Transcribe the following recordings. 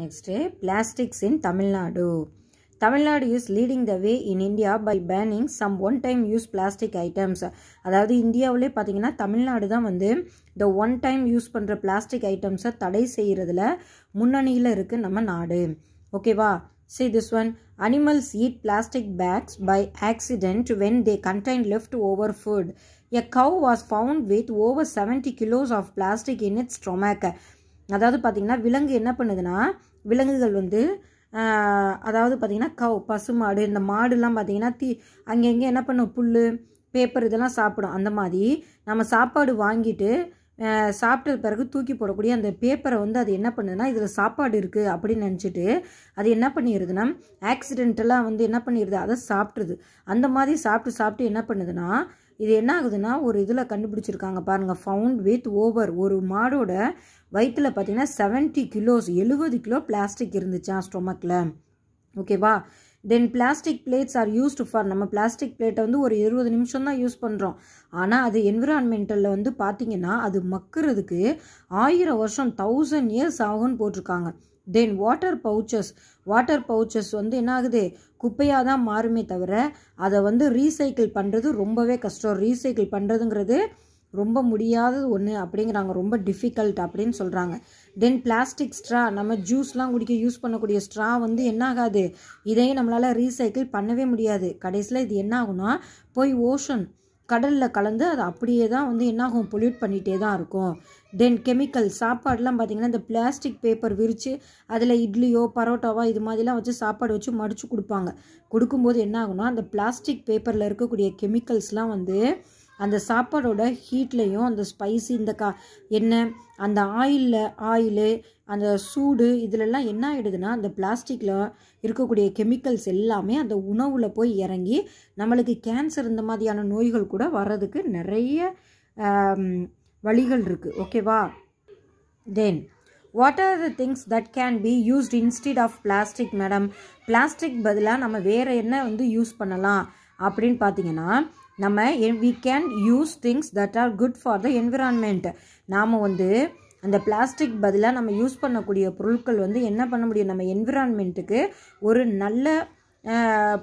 Next plastics in Tamil Nadu Tamil Nadu is leading the way in India by banning some one time use plastic items அதாவது இந்தியாவிலே பார்த்தீங்கன்னா தமிழ்நாடு தான் வந்து இந்த ஒன் டைம் யூஸ் பண்ணுற பிளாஸ்டிக் ஐட்டம்ஸை தடை செய்கிறதுல முன்னணியில் இருக்குது நம்ம நாடு ஓகேவா see this one animals eat plastic bags by accident when they contain left over food a cow was found with over seventy kilos of plastic in its ஸ்டொமேக்கை அதாவது பார்த்திங்கன்னா விலங்கு என்ன பண்ணுதுன்னா விலங்குகள் வந்து அதாவது பார்த்திங்கன்னா கவ் பசுமாடு இந்த மாடுலாம் பார்த்திங்கன்னா தீ அங்கங்கே என்ன பண்ணும் புல் பேப்பர் இதெல்லாம் சாப்பிடும் அந்த மாதிரி நம்ம சாப்பாடு வாங்கிட்டு சாப்பிட்ட பிறகு தூக்கி போடக்கூடிய அந்த பேப்பரை வந்து அது என்ன பண்ணுதுன்னா இதில் சாப்பாடு இருக்குது அப்படின்னு நினச்சிட்டு அது என்ன பண்ணிடுதுன்னா ஆக்சிடென்ட்டெல்லாம் வந்து என்ன பண்ணிடுது அதை சாப்பிட்ருது அந்த மாதிரி சாப்பிட்டு சாப்பிட்டு என்ன பண்ணுதுன்னா இது என்ன ஆகுதுன்னா ஒரு இதில் கண்டுபிடிச்சிருக்காங்க பாருங்கள் ஃபவுண்ட் வித் ஓவர் ஒரு மாடோட வயிற்றில் பார்த்தீங்கன்னா செவன்ட்டி கிலோஸ் எழுபது கிலோ பிளாஸ்டிக் இருந்துச்சா ஸ்டொமக்கில் ஓகேவா then plastic plates are used for நம்ம பிளாஸ்டிக் பிளேட்டை வந்து ஒரு இருபது நிமிஷம் தான் யூஸ் பண்ணுறோம் ஆனால் அது என்விரான்மெண்டலில் வந்து பார்த்திங்கன்னா அது மக்கிறதுக்கு ஆயிரம் வருஷம் தௌசண்ட் இயர்ஸ் ஆகும்னு போட்டிருக்காங்க then water pouches water pouches வந்து என்ன ஆகுது குப்பையாக தான் மாறுமே தவிர அதை வந்து ரீசைக்கிள் பண்ணுறது ரொம்பவே கஷ்டம் ரீசைக்கிள் பண்ணுறதுங்கிறது ரொம்ப முடியாதது ஒன்று அப்படிங்கிறாங்க ரொம்ப டிஃபிகல்ட் அப்படின்னு சொல்கிறாங்க தென் பிளாஸ்டிக் ஸ்ட்ரா நம்ம ஜூஸ்லாம் குடிக்க யூஸ் பண்ணக்கூடிய ஸ்ட்ரா வந்து என்ன ஆகாது இதையும் நம்மளால் ரீசைக்கிள் பண்ணவே முடியாது கடைசியில் இது என்ன ஆகுனா போய் ஓஷன் கடலில் கலந்து அது அப்படியே தான் வந்து என்னாகும் பொல்யூட் பண்ணிகிட்டே தான் இருக்கும் தென் கெமிக்கல் சாப்பாடெலாம் பார்த்திங்கன்னா இந்த பிளாஸ்டிக் பேப்பர் விரித்து அதில் இட்லியோ பரோட்டாவோ இது மாதிரிலாம் வச்சு சாப்பாடு வச்சு மடித்து கொடுப்பாங்க கொடுக்கும்போது என்ன ஆகுனா அந்த பிளாஸ்டிக் பேப்பரில் இருக்கக்கூடிய கெமிக்கல்ஸ்லாம் வந்து அந்த சாப்பாடோட ஹீட்லேயும் அந்த ஸ்பைசி இந்த கா என்ன அந்த ஆயிலில் ஆயிலு அந்த சூடு இதிலெல்லாம் என்ன ஆகிடுதுன்னா அந்த பிளாஸ்டிக்கில் இருக்கக்கூடிய கெமிக்கல்ஸ் எல்லாமே அந்த உணவில் போய் இறங்கி நம்மளுக்கு கேன்சர் இந்த மாதிரியான நோய்கள் கூட வர்றதுக்கு நிறைய வழிகள் இருக்குது ஓகேவா then what are the things that can be used instead of plastic madam plastic பதிலாக நம்ம வேறு என்ன வந்து யூஸ் பண்ணலாம் அப்படின்னு பார்த்தீங்கன்னா நம்ம we can use things that are good for the environment நாம் வந்து அந்த பிளாஸ்டிக் பதிலாக நம்ம யூஸ் பண்ணக்கூடிய பொருட்கள் வந்து என்ன பண்ண முடியும் நம்ம என்விரான்மெண்ட்டுக்கு ஒரு நல்ல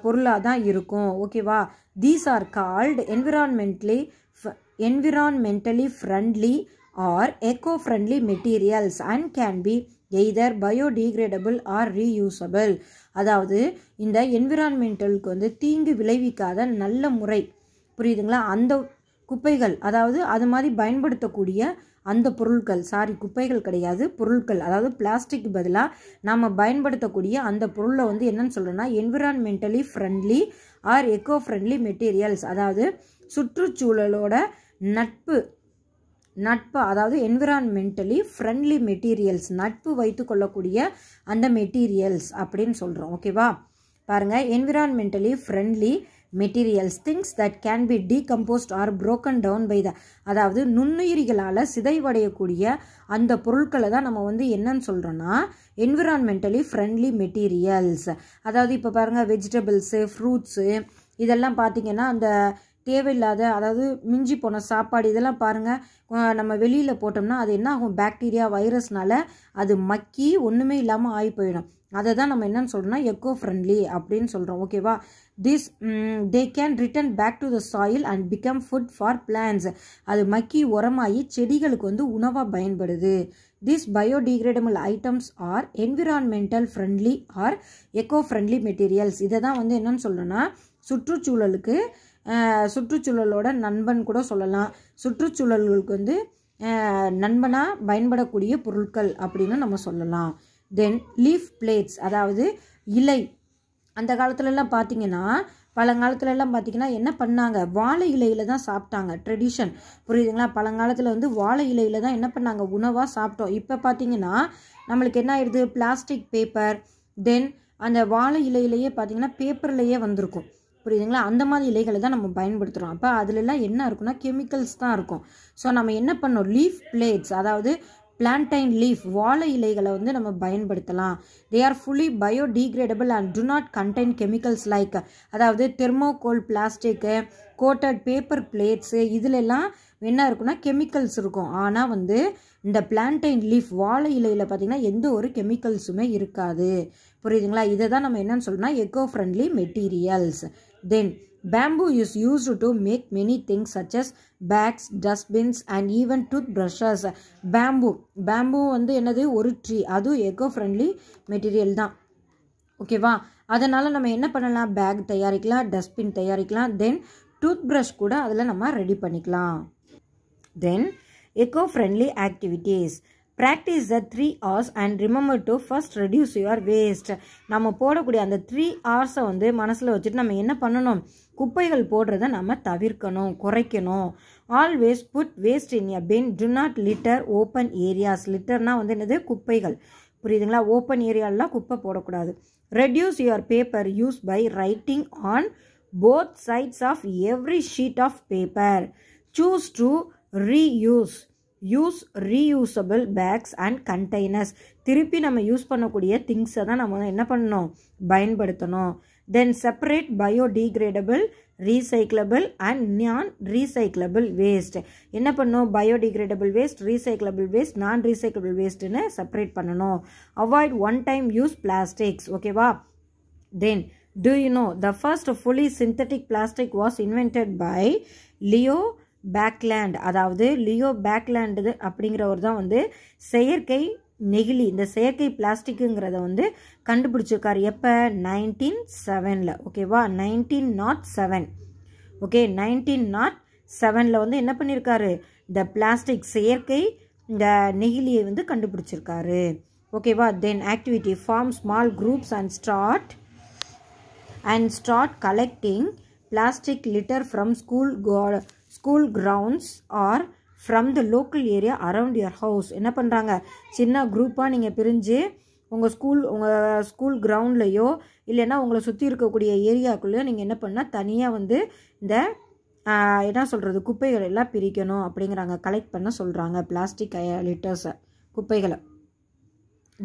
பொருளாக தான் இருக்கும் ஓகேவா these are called environmentally environmentally friendly or eco friendly materials and can be either biodegradable or reusable அதாவது இந்த என்விரான்மெண்டலுக்கு வந்து தீங்கு விளைவிக்காத நல்ல முறை புரியுதுங்களா அந்த குப்பைகள் அதாவது அது மாதிரி பயன்படுத்தக்கூடிய அந்த பொருட்கள் சாரி குப்பைகள் கிடையாது பொருட்கள் அதாவது பிளாஸ்டிக் பதிலாக நம்ம பயன்படுத்தக்கூடிய அந்த பொருளை வந்து என்னன்னு சொல்கிறோன்னா environmentally friendly or eco friendly materials அதாவது சுற்றுச்சூழலோட நட்பு நட்பு அதாவது என்விரான்மெண்டலி ஃப்ரெண்ட்லி மெட்டீரியல்ஸ் நட்பு வைத்து கொள்ளக்கூடிய அந்த மெட்டீரியல்ஸ் அப்படின்னு சொல்கிறோம் ஓகேவா பாருங்கள் environmentally friendly materials things that can be decomposed or broken down by the அதாவது நுண்ணுயிரிகளால் சிதைவடையக்கூடிய அந்த பொருட்களை தான் நம்ம வந்து என்னன்னு சொல்கிறோன்னா என்விரான்மெண்டலி ஃப்ரெண்ட்லி மெட்டீரியல்ஸ் அதாவது இப்போ பாருங்கள் வெஜிடபிள்ஸு ஃப்ரூட்ஸு இதெல்லாம் பார்த்திங்கன்னா அந்த தேவையில்லாத அதாவது மிஞ்சி போன சாப்பாடு இதெல்லாம் பாருங்கள் நம்ம வெளியில் போட்டோம்னா அது என்ன ஆகும் பாக்டீரியா வைரஸ்னால் அது மக்கி ஒன்றுமே இல்லாமல் ஆகி போயிடும் அதை தான் நம்ம என்னன்னு சொல்கிறோம்னா எக்கோ ஃப்ரெண்ட்லி அப்படின்னு சொல்கிறோம் ஓகேவா this they can return back to the soil and become food for plants அது மக்கி உரமாகி செடிகளுக்கு வந்து உணவாக பயன்படுது this biodegradable items are environmental friendly or eco friendly materials இதை தான் வந்து என்னன்னு சொல்லணும்னா சுற்றுச்சூழலுக்கு சுற்றுச்சூழலோட நண்பன் கூட சொல்லலாம் சுற்றுச்சூழல்களுக்கு வந்து நண்பனாக பயன்படக்கூடிய பொருட்கள் அப்படின்னு நம்ம சொல்லலாம் தென் லீஃப் பிளேட்ஸ் அதாவது இலை அந்த காலத்துலலாம் பார்த்தீங்கன்னா பழங்காலத்துலலாம் பார்த்தீங்கன்னா என்ன பண்ணாங்க வாழை இலையில் தான் சாப்பிட்டாங்க ட்ரெடிஷன் புரியுதுங்களா பழங்காலத்தில் வந்து வாழை இலையில் தான் என்ன பண்ணாங்க உணவாக சாப்பிட்டோம் இப்போ பார்த்தீங்கன்னா நம்மளுக்கு என்ன ஆயிடுது பிளாஸ்டிக் பேப்பர் தென் அந்த வாழை இலையிலையே பார்த்தீங்கன்னா பேப்பர்லேயே வந்திருக்கும் புரியுதுங்களா அந்த மாதிரி இலைகளை தான் நம்ம பயன்படுத்துகிறோம் அப்போ அதுலலாம் என்ன இருக்குன்னா கெமிக்கல்ஸ் தான் இருக்கும் ஸோ நம்ம என்ன பண்ணோம் லீஃப் பிளேட்ஸ் அதாவது பிளான்டைன் லீஃப் வாழை இலைகளை வந்து நம்ம பயன்படுத்தலாம் they are fully biodegradable and do not contain chemicals like அதாவது thermocol plastic coated paper plates இதிலெல்லாம் என்ன இருக்குன்னா கெமிக்கல்ஸ் இருக்கும் ஆனால் வந்து இந்த பிளான்டைன் லீஃப் வாழை இலையில் பார்த்திங்கன்னா எந்த ஒரு கெமிக்கல்ஸுமே இருக்காது புரியுதுங்களா இதை தான் நம்ம என்னன்னு சொல்லணும்னா eco friendly materials Then, bamboo is used to make many things such as bags dustbins and even toothbrushes bamboo bamboo வந்து என்னது ஒரு ட்ரீ அதுவும் எக்கோ ஃப்ரெண்ட்லி மெட்டீரியல் தான் ஓகேவா அதனால் நம்ம என்ன பண்ணலாம் பேக் தயாரிக்கலாம் டஸ்ட்பின் தயாரிக்கலாம் தென் டூத் ப்ரஷ் கூட அதில் நம்ம ரெடி பண்ணிக்கலாம் then eco friendly activities practice the three hours and remember to first reduce your waste நம்ம போடக்கூடிய அந்த த்ரீ ஹவர்ஸை வந்து மனசில் வச்சுட்டு நம்ம என்ன பண்ணணும் குப்பைகள் போடுறத நம்ம தவிர்க்கணும் குறைக்கணும் always put waste in a bin do not litter open areas லிட்டர்னால் வந்து என்னது குப்பைகள் புரியுதுங்களா ஓப்பன் ஏரியாலெலாம் குப்பை போடக்கூடாது reduce your paper use by writing on both sides of every sheet of paper choose to reuse use reusable bags and containers திருப்பி நம்ம யூஸ் பண்ணக்கூடிய திங்ஸை தான் நம்ம என்ன பண்ணணும் பயன்படுத்தணும் then separate biodegradable recyclable and non recyclable waste என்ன பண்ணும் biodegradable waste recyclable waste non recyclable வேஸ்ட்டுன்னு செப்பரேட் பண்ணணும் avoid one time use plastics ஓகேவா then do you know the first fully synthetic plastic was invented by Leo Baekeland அதாவது Leo Baekeland அப்படிங்கிறவர் தான் வந்து செயற்கை நெகிழி இந்த செயற்கை பிளாஸ்டிக்குங்கிறத வந்து கண்டுபிடிச்சிருக்கார் எப்போ நைன்டீன் செவனில் ஓகேவா nineteen naught seven okay nineteen naught செவனில் வந்து என்ன பண்ணியிருக்காரு இந்த பிளாஸ்டிக் செயற்கை இந்த நெகிழியை வந்து கண்டுபிடிச்சிருக்காரு ஓகேவா then activity form small groups and start and start collecting plastic litter from school go school grounds or from the local area around your house என்ன பண்ணுறாங்க சின்ன குரூப்பாக நீங்கள் பிரிஞ்சு உங்கள் ஸ்கூல் உங்கள் ஸ்கூல் கிரவுண்ட்லேயோ இல்லைன்னா உங்களை சுற்றி இருக்கக்கூடிய ஏரியாக்குள்ளேயோ நீங்கள் என்ன பண்ணால் தனியாக வந்து இந்த என்ன சொல்கிறது குப்பைகள் எல்லாம் பிரிக்கணும் அப்படிங்கிறாங்க கலெக்ட் பண்ண சொல்கிறாங்க பிளாஸ்டிக் லிட்டர்ஸை குப்பைகளை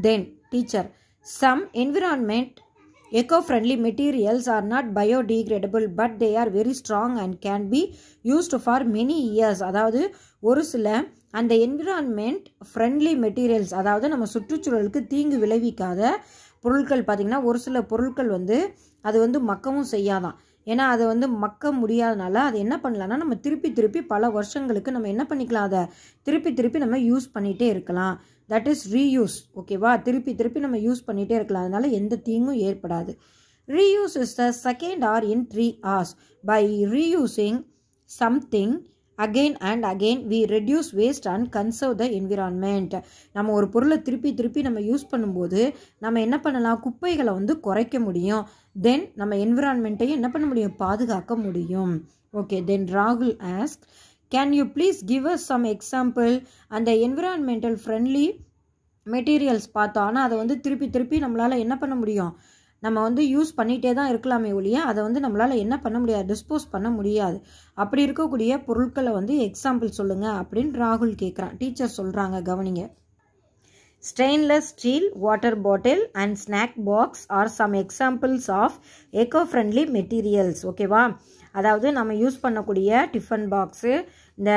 then teacher some environment eco friendly materials are not biodegradable but they are very strong and can be used for many years அதாவது ஒரு சில அந்த என்விரான்மெண்ட் ஃப்ரெண்ட்லி மெட்டீரியல்ஸ் அதாவது நம்ம சுற்றுச்சூழலுக்கு தீங்கு விளைவிக்காத பொருட்கள் பார்த்திங்கன்னா ஒரு சில பொருட்கள் வந்து அது வந்து மக்கவும் செய்யாதான் ஏன்னா அதை வந்து மக்க முடியாதனால அதை என்ன பண்ணலான்னா நம்ம திருப்பி திருப்பி பல வருஷங்களுக்கு நம்ம என்ன பண்ணிக்கலாம் அதை திருப்பி திருப்பி நம்ம யூஸ் பண்ணிகிட்டே இருக்கலாம் தட் இஸ் ரீயூஸ் ஓகேவா திருப்பி திருப்பி நம்ம யூஸ் பண்ணிகிட்டே இருக்கலாம் அதனால் எந்த தீங்கும் ஏற்படாது reuse is the second R in three Rs by reusing something again and again we reduce waste and conserve the environment நம்ம ஒரு பொருளை திருப்பி திருப்பி நம்ம யூஸ் பண்ணும்போது நம்ம என்ன பண்ணலாம் குப்பைகளை வந்து குறைக்க முடியும் தென் நம்ம என்விரான்மெண்ட்டையும் என்ன பண்ண முடியும் பாதுகாக்க முடியும் ஓகே தென் ராகுல் ask can you please give us some example அந்த என்விரான்மெண்டல் ஃப்ரெண்ட்லி மெட்டீரியல்ஸ் பார்த்தோம் ஆனால் அதை வந்து திருப்பி திருப்பி நம்மளால் என்ன பண்ண முடியும் நம்ம வந்து யூஸ் பண்ணிகிட்டே தான் இருக்கலாமே ஒழிய அதை வந்து நம்மளால் என்ன பண்ண முடியாது டிஸ்போஸ் பண்ண முடியாது அப்படி இருக்கக்கூடிய பொருட்களை வந்து எக்ஸாம்பிள் சொல்லுங்கள் அப்படின்னு ராகுல் கேட்குறான் டீச்சர் சொல்கிறாங்க கவனிங்க stainless steel water bottle and snack box are some examples of eco friendly materials ஓகேவா அதாவது நம்ம யூஸ் பண்ணக்கூடிய டிஃபன் பாக்ஸு இந்த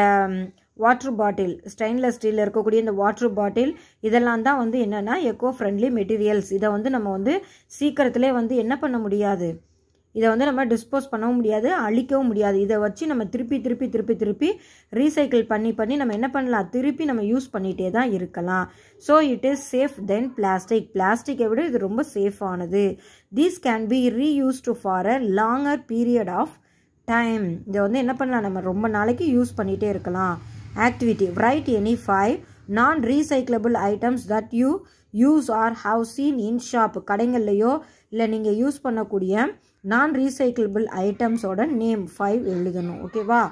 வாட்ரு பாட்டில் ஸ்டெயின்லெஸ் ஸ்டீலில் இருக்கக்கூடிய இந்த வாட்ரு பாட்டில் இதெல்லாம் தான் வந்து என்னென்னா எக்கோ ஃப்ரெண்ட்லி மெட்டீரியல்ஸ் இதை வந்து நம்ம வந்து சீக்கிரத்திலே வந்து என்ன பண்ண முடியாது இதை வந்து நம்ம டிஸ்போஸ் பண்ணவும் முடியாது அழிக்கவும் முடியாது இதை வச்சு நம்ம திருப்பி திருப்பி திருப்பி திருப்பி ரீசைக்கிள் பண்ணி பண்ணி நம்ம என்ன பண்ணலாம் திருப்பி நம்ம யூஸ் பண்ணிகிட்டே தான் இருக்கலாம் so it is safe then plastic பிளாஸ்டிக்கை விட இது ரொம்ப சேஃபானது these can be reused for a longer period of time இதை வந்து என்ன பண்ணலாம் நம்ம ரொம்ப நாளைக்கு யூஸ் பண்ணிகிட்டே இருக்கலாம் Activity. Write any five non-recyclable items that you use or have seen in shop. கடைங்கள்லையோ இல்லை நீங்கள் யூஸ் பண்ணக்கூடிய நான் ரீசைக்கிளபிள் ஐட்டம்ஸோட நேம் ஃபைவ் எழுதணும் ஓகேவா